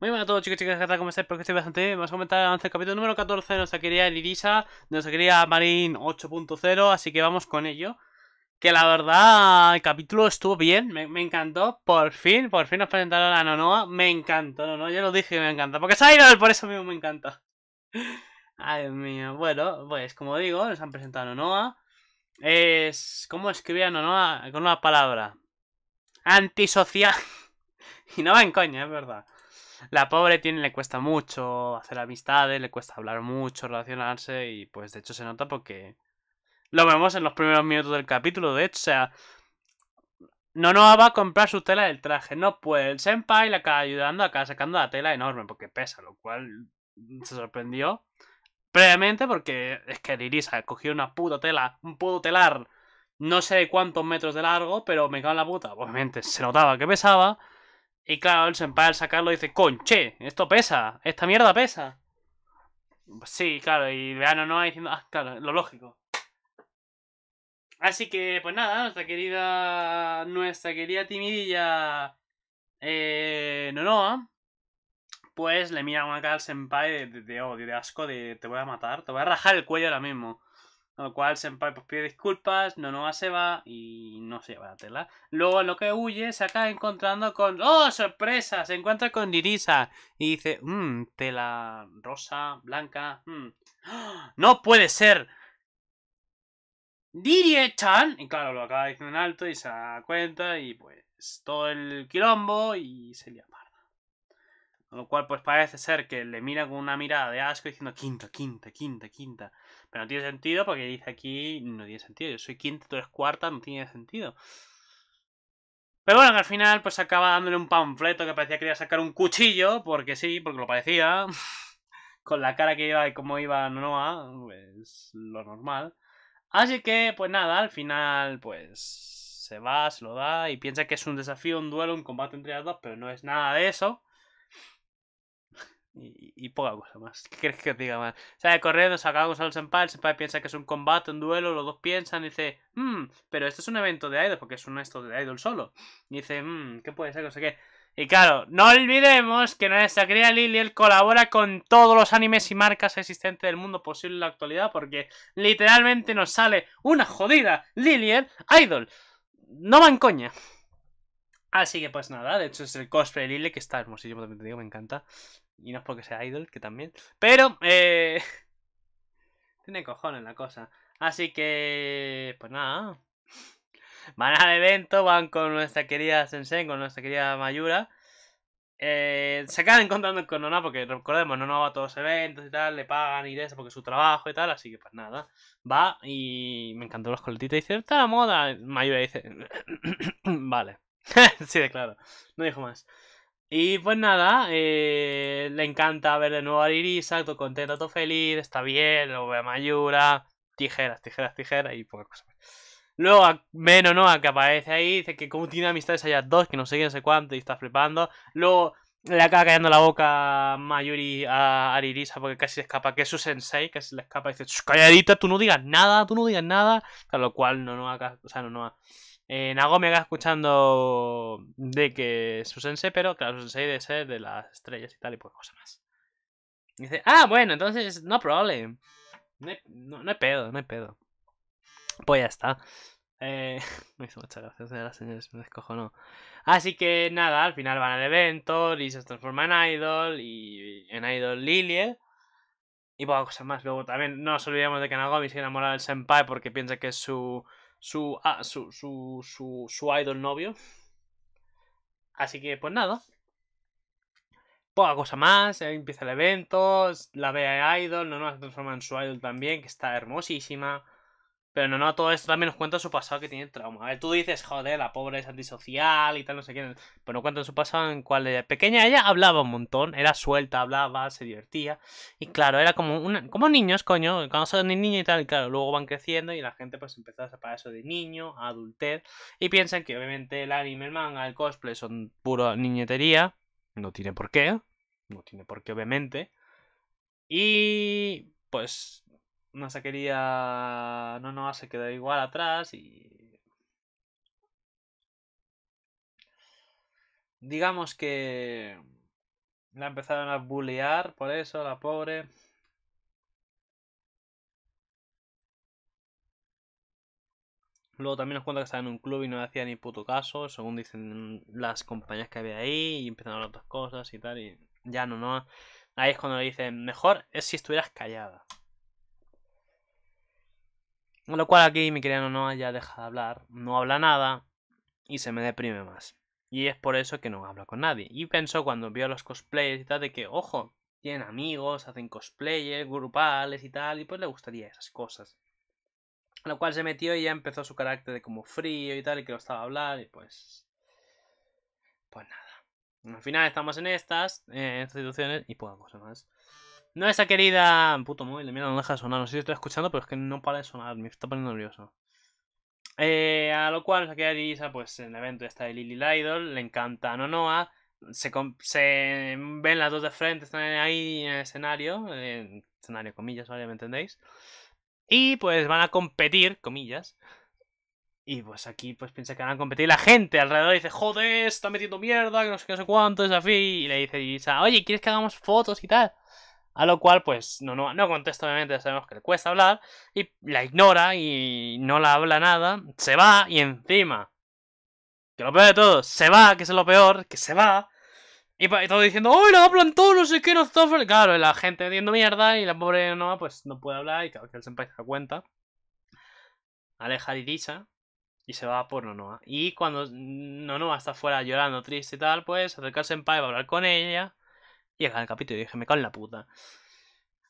Muy buenas a todos chicos y chicas, ¿qué tal? ¿Cómo estáis? Espero bastante Vamos a comentar el capítulo número 14 Nos ha querido Lirisa, Nos ha querido Marín 8.0, así que vamos con ello. Que la verdad, el capítulo estuvo bien, me, encantó, por fin, por fin nos presentaron a Nonoa, me encantó, no, no, ya lo dije que me encanta, porque es por eso mismo me encanta. Ay, Dios mío, bueno, pues como digo, nos han presentado a Nonoa. Es... ¿Cómo escribía Nonoa con una palabra? Antisocial. y no va en coña, es verdad la pobre tiene, le cuesta mucho hacer amistades, le cuesta hablar mucho, relacionarse y pues de hecho se nota porque lo vemos en los primeros minutos del capítulo, de hecho, o sea, no no va a comprar su tela del traje, no pues el senpai le acaba ayudando, acaba sacando la tela enorme porque pesa, lo cual se sorprendió previamente porque es que Lirisa cogió una puta tela, un puto telar, no sé cuántos metros de largo, pero me cago en la puta, obviamente se notaba que pesaba. Y claro, el senpai al sacarlo dice, conche, esto pesa, esta mierda pesa. Pues sí, claro, y a no diciendo, ah, claro, lo lógico. Así que, pues nada, nuestra querida, nuestra querida timidilla eh, Nonoa, pues le mira una cara al senpai de, de odio, de asco, de te voy a matar, te voy a rajar el cuello ahora mismo. Con lo cual, Senpai pues, pide disculpas, no se va y no se lleva la tela. Luego, lo que huye, se acaba encontrando con. ¡Oh, sorpresa! Se encuentra con Dirisa y dice: Mmm, tela rosa, blanca. Mm, ¡No puede ser! Diriechan Y claro, lo acaba diciendo en alto y se da cuenta y pues todo el quilombo y se le aparta. Con lo cual, pues parece ser que le mira con una mirada de asco diciendo: Quinta, quinta, quinta, quinta. Pero no tiene sentido porque dice aquí, no tiene sentido. Yo soy quinta, tú eres cuarta, no tiene sentido. Pero bueno, al final pues acaba dándole un panfleto que parecía que quería sacar un cuchillo, porque sí, porque lo parecía. Con la cara que iba y cómo iba Noah pues lo normal. Así que, pues nada, al final, pues se va, se lo da y piensa que es un desafío, un duelo, un combate entre las dos, pero no es nada de eso. Y, poca cosa más. ¿Qué crees que os diga más? Sale corriendo, sacamos al senpai, el senpai piensa que es un combate, un duelo, los dos piensan y dice, mmm, pero esto es un evento de idol, porque es un esto de idol solo. Y dice, mmm, ¿qué puede ser? No sé qué. Y claro, no olvidemos que nuestra querida Liliel colabora con todos los animes y marcas existentes del mundo posible en la actualidad, porque literalmente nos sale una jodida Liliel Idol. No van coña. Así que pues nada, de hecho es el cosplay de Liliel que está hermosísimo, también te digo, me encanta. Y no es porque sea idol, que también. Pero, eh... Tiene cojones la cosa. Así que... Pues nada. Van al evento, van con nuestra querida Sensei, con nuestra querida Mayura. Eh, se acaban encontrando con Nona porque recordemos, Nona va a todos los eventos y tal, le pagan y de eso porque es su trabajo y tal, así que pues nada, va y me encantó los coletitos y cierta moda, Mayura dice, vale, sí, de claro, no dijo más. Y pues nada, eh, le encanta ver de nuevo a Aririsa, todo contento, todo feliz, está bien, lo ve a Mayura, tijeras, tijeras, tijeras y poca cosas. Luego menos ¿no? que aparece ahí, dice que como tiene amistades allá dos, que no sé qué, no sé cuánto, y está flipando. Luego le acaba cayendo la boca a Mayuri a Aririsa porque casi le escapa, que es su sensei, casi le escapa y dice, calladita, tú no digas nada, tú no digas nada, Con lo cual no, no, o sea, no, no. Eh, Nagomi Nagome escuchando de que su sensei, pero claro, su sensei de ser de las estrellas y tal y pues cosas más. dice, ah, bueno, entonces, no problem. No hay, no, pedo, no hay pedo. Pues ya está. Eh, me hizo muchas gracias, las señores, me no Así que nada, al final van al evento, y se transforma en Idol, y en Idol Lilie. ¿eh? Y pues cosas más. Luego también no nos olvidemos de que Nagomi se enamora del Senpai porque piensa que es su Ah, su, su, su, idol novio. Así que, pues nada. Poca cosa más, eh, empieza el evento, la ve a Idol, no nos transforma en su Idol también, que está hermosísima. Pero no, no, todo esto también nos cuenta su pasado que tiene trauma. A ver, tú dices, joder, la pobre es antisocial y tal, no sé qué. Pero no cuenta su pasado en cual de eh, pequeña ella hablaba un montón, era suelta, hablaba, se divertía. Y claro, era como una, como niños, coño, cuando son niños y tal, claro, luego van creciendo y la gente pues empezó a separar eso de niño, a adultez. Y piensan que obviamente el anime, el manga, el cosplay son pura niñetería. No tiene por qué. No tiene por qué, obviamente. Y pues no se quería no no se quedó igual atrás y digamos que la empezaron a bullear por eso la pobre Luego también nos cuenta que estaba en un club y no le hacía ni puto caso, según dicen las compañías que había ahí, y empezaron a hablar otras cosas y tal, y ya no, no. Ahí es cuando le dicen, mejor es si estuvieras callada. Lo cual aquí mi querido no ya deja de hablar, no habla nada y se me deprime más. Y es por eso que no habla con nadie. Y pensó cuando vio los cosplayers y tal de que, ojo, tienen amigos, hacen cosplayers, grupales y tal, y pues le gustaría esas cosas. Lo cual se metió y ya empezó su carácter de como frío y tal, y que lo estaba hablando hablar, y pues. Pues nada. Al final estamos en estas eh, instituciones y poca más. No esa querida. Puto móvil mira, no deja de sonar. No sé si estoy escuchando, pero es que no para de sonar. Me está poniendo nervioso. Eh, a lo cual, nuestra querida pues en el evento está de Lily Lidl, Le encanta a Nonoa. Se, se, ven las dos de frente, están ahí en el escenario. En escenario, comillas, ¿vale? ¿Me entendéis? Y pues van a competir, comillas. Y pues aquí pues piensa que van a competir. La gente alrededor dice, joder, está metiendo mierda, que no sé qué, no sé cuánto, es Y le dice oye, ¿quieres que hagamos fotos y tal? A lo cual, pues, no, no, no contesta, obviamente, sabemos que le cuesta hablar, y la ignora y no la habla nada, se va y encima, que lo peor de todo, se va, que es lo peor, que se va, y, todo diciendo, ¡ay, la hablan todos, no sé qué, no Claro, la gente metiendo mierda y la pobre Noa, pues, no puede hablar y claro que el senpai se da cuenta. Aleja y dicha y se va por Nonoa. Y cuando Nonoa está fuera llorando, triste y tal, pues acercarse en senpai, va a hablar con ella y acá el capítulo dije, me cago en la puta.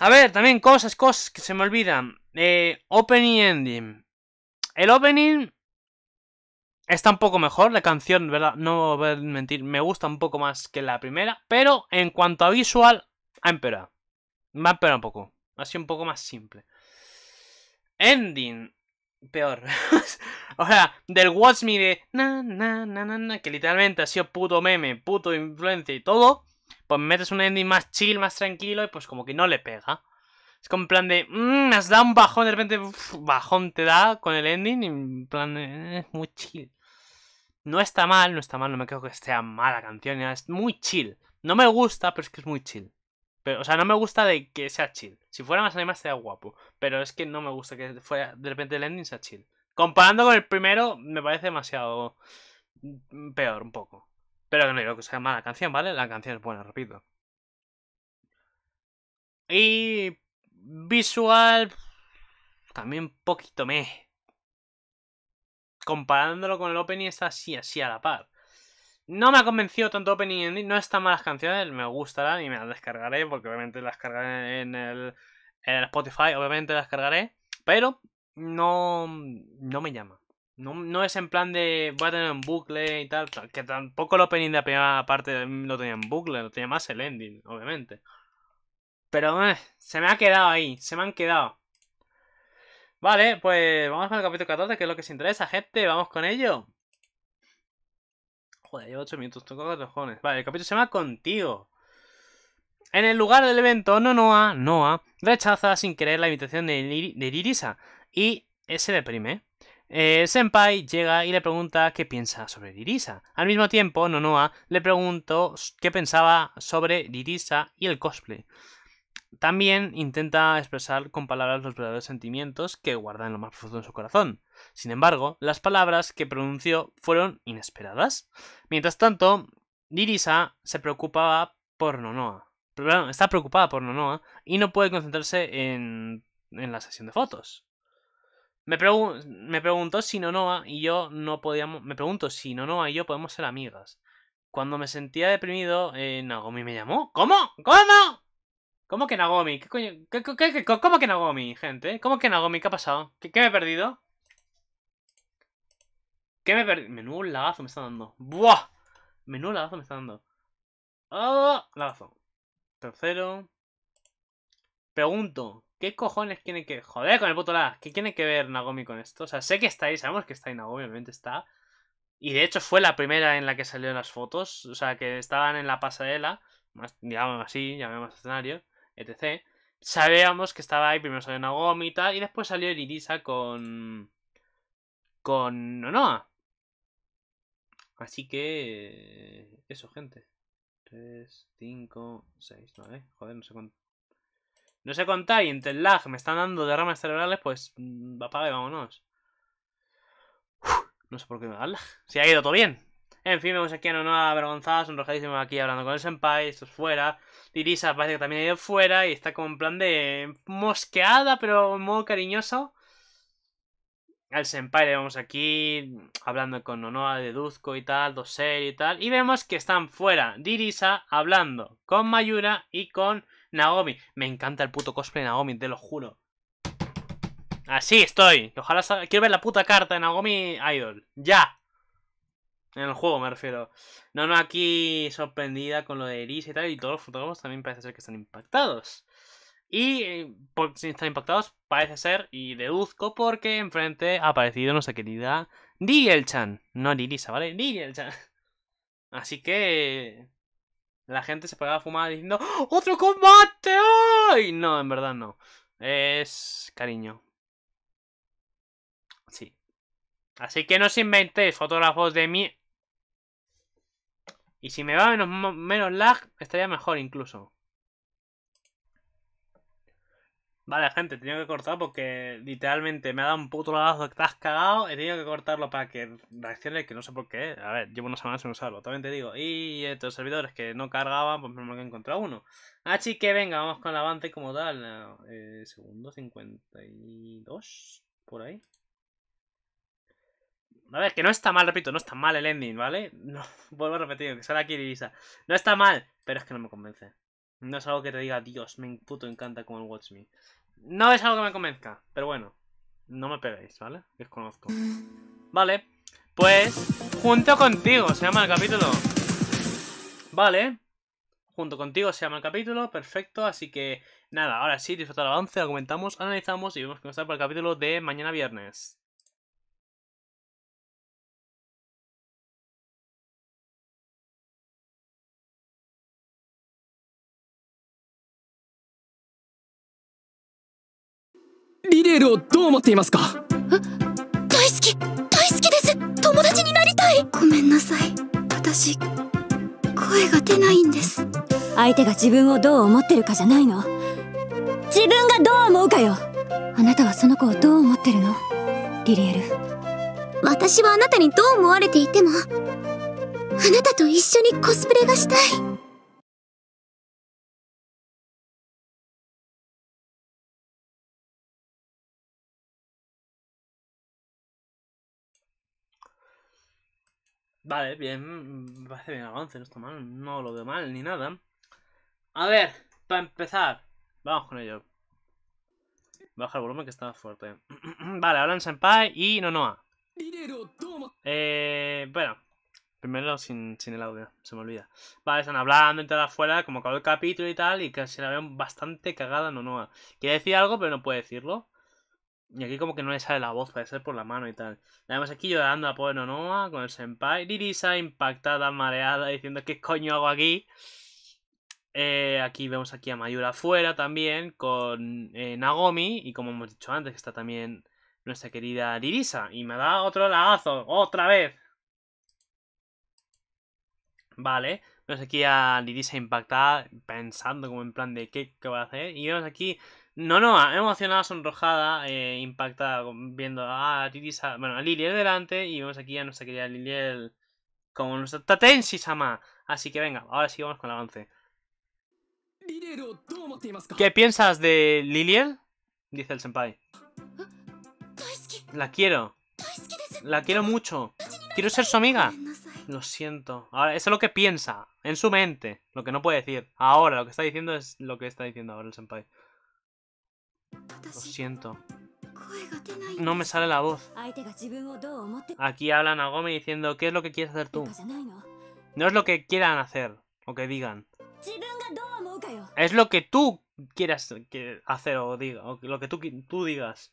A ver, también cosas, cosas que se me olvidan. Eh, opening ending. El opening está un poco mejor, la canción, ¿verdad? No voy a mentir, me gusta un poco más que la primera, pero en cuanto a visual, ha empeorado. Me ha empeorado un poco, ha sido un poco más simple. Ending, peor. o sea, del Watch Me de na, na, na, na, que literalmente ha sido puto meme, puto influencia y todo, pues metes un ending más chill, más tranquilo y pues como que no le pega. Es como en plan de, mmm, has dado un bajón, de repente bajón te da con el ending y en plan de, eh, muy chill. No está mal, no está mal, no me creo que sea mala canción, es muy chill. No me gusta, pero es que es muy chill. Pero, o sea, no me gusta de que sea chill. Si fuera más anime sería guapo. Pero es que no me gusta que fuera de repente el ending sea chill. Comparando con el primero, me parece demasiado mm, peor un poco. Pero no digo que sea mala canción, ¿vale? La canción es buena, repito. Y visual también un poquito me. Comparándolo con el opening está así, así a la par. No me ha convencido tanto opening no están malas canciones, me gustarán y me las descargaré porque obviamente las cargaré en el, en el Spotify, obviamente las cargaré, pero no, no me llama. No, es en plan de voy a tener un bucle y tal. Que tampoco el opening de la primera parte lo tenía en bucle, lo tenía más el ending, obviamente. Pero eh, se me ha quedado ahí, se me han quedado. Vale, pues vamos con el capítulo 14, que es lo que se interesa, gente. Vamos con ello. Joder, llevo 8 minutos, Tengo los cojones. Vale, el capítulo se llama Contigo. En el lugar del evento, Noa Noa rechaza sin querer la invitación de, Irisa y se deprime. Eh, senpai llega y le pregunta qué piensa sobre Dirisa. Al mismo tiempo, Nonoa le preguntó qué pensaba sobre Dirisa y el cosplay. También intenta expresar con palabras los verdaderos sentimientos que guarda en lo más profundo de su corazón. Sin embargo, las palabras que pronunció fueron inesperadas. Mientras tanto, Dirisa se preocupaba por Nonoa. está preocupada por Nonoa y no puede concentrarse en la sesión de fotos. Me, pregunto me preguntó si Nonoa y yo no podíamos. Me pregunto si Nonoa y yo podemos ser amigas. Cuando me sentía deprimido, eh, Nagomi me llamó. ¿Cómo? ¿Cómo? ¿Cómo que Nagomi? ¿Qué coño? ¿Qué, cómo que Nagomi, gente? ¿Cómo que Nagomi? ¿Qué ha pasado? ¿Qué, me he perdido? ¿Qué me he perdido? Menudo lagazo me está dando. ¡Buah! Menudo lagazo me está dando. ¡Oh! Lagazo. Tercero. Pregunto. ¿Qué cojones tiene que... Joder, con el puto ¿Qué tiene que ver Nagomi con esto? O sea, sé que está ahí, sabemos que está ahí Nagomi, obviamente está. Y de hecho fue la primera en la que salieron las fotos. O sea, que estaban en la pasarela. digamos así, llamemos escenario, etc. Sabíamos que estaba ahí, primero salió Nagomi y tal. Y después salió Irisa con... Con Nonoa. Así que... Eso, gente. 3, 5, 6, 9. Joder, no sé cuánto no sé contar y entre el lag me están dando derramas cerebrales, pues mm, para vámonos. no sé por qué me da lag. Si ha ido todo bien. En fin, vemos aquí a Nonoa avergonzada. avergonzada, sonrojadísima aquí hablando con el senpai, esto es fuera. Dirisa parece que también ha ido fuera y está como en plan de mosqueada, pero en modo cariñoso. Al senpai le vemos aquí hablando con Nonoa de Duzco y tal, Doser y tal. Y vemos que están fuera Dirisa hablando con Mayura y con Naomi. Me encanta el puto cosplay de Naomi, te lo juro. Así estoy. Ojalá Quiero ver la puta carta de Nagomi Idol. ¡Ya! En el juego me refiero. No, no, aquí sorprendida con lo de Iris y tal. Y todos los fotógrafos también parece ser que están impactados. Y eh, si están impactados, parece ser, y deduzco porque enfrente ha aparecido nuestra querida el chan No Lirisa, vale el Diriel-chan. Así que la gente se pegaba a fumar diciendo ¡Otro combate! ¡Ay! No, en verdad no. Es cariño. Sí. Así que no os inventéis fotógrafos de mí. Y si me va menos lag, estaría mejor incluso. Vale, gente, he tenido que cortar porque literalmente me ha dado un puto lagazo, que estás cagado. He tenido que cortarlo para que reaccione, que no sé por qué. A ver, llevo una semana sin usarlo, también te digo. Y estos servidores que no cargaban, pues me he encontrado uno. Así que venga, vamos con el avance como tal. Eh, segundo 52, por ahí. A ver, que no está mal, repito, no está mal el ending, ¿vale? No, vuelvo a repetir, que sale aquí Lisa. No está mal, pero es que no me convence. No es algo que te diga, Dios, me puto encanta como el Watch Me. No es algo que me convenzca, pero bueno. No me peguéis, ¿vale? conozco. Vale, pues... Junto contigo se llama el capítulo. Vale. Junto contigo se llama el capítulo, perfecto. Así que, nada, ahora sí, disfrutar el avance, lo comentamos, analizamos y vemos que nos por el capítulo de mañana viernes. リレールをどう思っていますか大好き大好きです友達になりたいごめんなさい私声が出ないんです相手が自分をどう思ってるかじゃないの自分がどう思うかよあなたはその子をどう思ってるのリリエル私はあなたにどう思われていてもあなたと一緒にコスプレがしたい Vale, bien, me parece bien el avance, no está mal, no lo veo mal ni nada. A ver, para empezar, vamos con ello. Baja el volumen que está fuerte. vale, hablan Senpai y Nonoa. Eh, bueno, primero sin, sin, el audio, se me olvida. Vale, están hablando entre afuera, como acabó el capítulo y tal, y que se la veo bastante cagada Nonoa. Quiere decir algo, pero no puede decirlo. Y aquí como que no le sale la voz, parece ser por la mano y tal. La vemos aquí llorando a pobre Nonoa con el senpai. Lirisa impactada, mareada, diciendo ¿qué coño hago aquí? Eh, aquí vemos aquí a Mayura afuera también con eh, Nagomi. Y como hemos dicho antes, que está también nuestra querida Lirisa. Y me da otro lagazo, otra vez. Vale. Vemos aquí a Lirisa impactada, pensando como en plan de qué, qué va a hacer. Y vemos aquí no, no, emocionada, sonrojada, eh, impactada, viendo a Liliel delante y vemos aquí a nuestra querida Liliel como nuestra Tatensi Sama. Así que venga, ahora sí vamos con el avance. ¿Qué piensas de Liliel? Dice el senpai. La quiero. La quiero mucho. Quiero ser su amiga. Lo siento. Ahora, eso es lo que piensa. En su mente. Lo que no puede decir. Ahora, lo que está diciendo es lo que está diciendo ahora el senpai. Lo siento. No me sale la voz. Aquí hablan a Gomi diciendo, ¿qué es lo que quieres hacer tú? No es lo que quieran hacer o que digan. Es lo que tú quieras hacer o, diga, lo que tú, tú digas.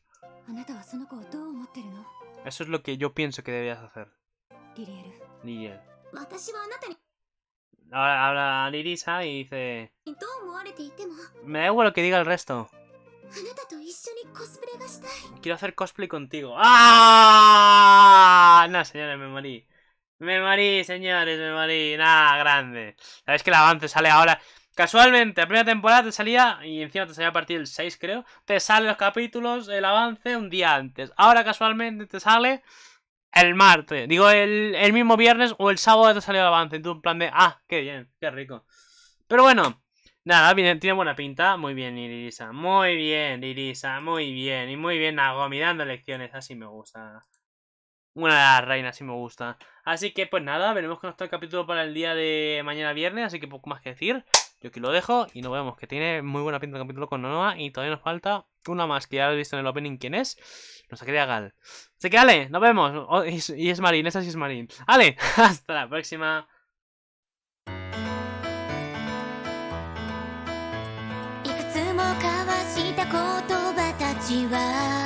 Eso es lo que yo pienso que debías hacer. Liriel. Ahora habla Lirisa y dice... Me da igual lo que diga el resto. Quiero hacer cosplay contigo. ¡Ah! No, señores, me morí. Me morí, señores, me morí. Nada, grande. Sabéis que el avance sale ahora. Casualmente, la primera temporada te salía, y encima te salía a partir del 6, creo. Te salen los capítulos, el avance, un día antes. Ahora, casualmente, te sale el martes. Digo, el, mismo viernes o el sábado te salió el avance. En tú, en plan de, ah, qué bien, qué rico. Pero bueno, Nada, eh, tiene buena pinta. Muy bien, Irisa. Muy bien, Irisa. Muy bien. Y muy bien, Nagomi, dando lecciones. Así me gusta. Una de las reinas, así me gusta. Así que, pues nada, veremos con nuestro capítulo para el día de mañana viernes. Así que poco más que decir. Yo aquí lo dejo y nos vemos. Que tiene muy buena pinta el capítulo con Nonoa. Y todavía nos falta una más que ya habéis visto en el opening quién es. Nos queda Gal. Así que, Ale, nos vemos. Oh, y es Marín, esa sí es Marín. Ale, hasta la próxima. じ